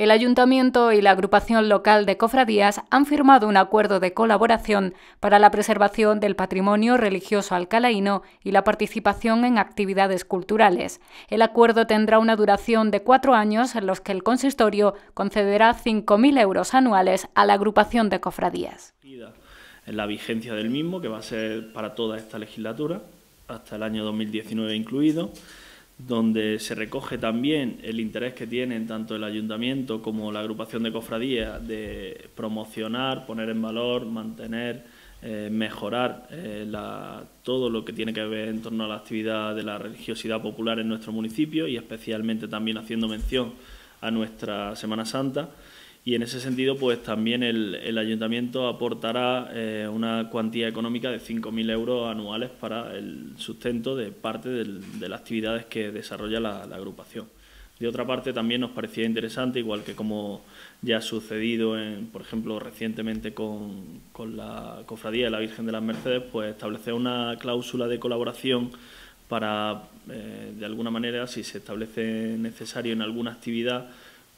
el ayuntamiento y la agrupación local de cofradías han firmado un acuerdo de colaboración para la preservación del patrimonio religioso alcalaíno y la participación en actividades culturales. El acuerdo tendrá una duración de cuatro años en los que el consistorio concederá 5.000 euros anuales a la agrupación de cofradías. ...en La vigencia del mismo, que va a ser para toda esta legislatura, hasta el año 2019 incluido donde se recoge también el interés que tienen tanto el ayuntamiento como la agrupación de cofradías de promocionar, poner en valor, mantener, eh, mejorar eh, todo lo que tiene que ver en torno a la actividad de la religiosidad popular en nuestro municipio y especialmente también haciendo mención a nuestra Semana Santa y en ese sentido pues también el, ayuntamiento aportará eh, una cuantía económica de 5.000 euros anuales para el sustento de parte de las actividades que desarrolla la, agrupación. De otra parte también nos parecía interesante, igual que como ya ha sucedido, en, por ejemplo, recientemente con, la Cofradía de la Virgen de las Mercedes, pues establecer una cláusula de colaboración para, eh, de alguna manera, si se establece necesario en alguna actividad,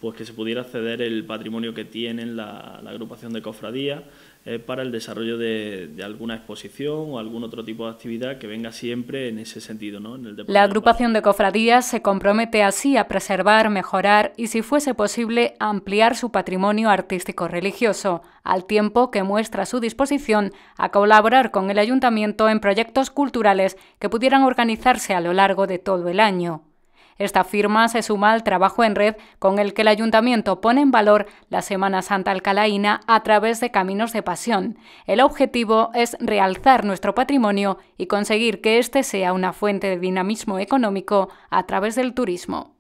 pues que se pudiera ceder el patrimonio que tiene la, agrupación de cofradías eh, para el desarrollo de, alguna exposición o algún otro tipo de actividad que venga siempre en ese sentido. la agrupación de cofradías se compromete así a preservar, mejorar y, si fuese posible, ampliar su patrimonio artístico-religioso, al tiempo que muestra su disposición a colaborar con el ayuntamiento en proyectos culturales que pudieran organizarse a lo largo de todo el año. Esta firma se suma al trabajo en red con el que el ayuntamiento pone en valor la Semana Santa alcalaína a través de caminos de pasión. El objetivo es realzar nuestro patrimonio y conseguir que este sea una fuente de dinamismo económico a través del turismo.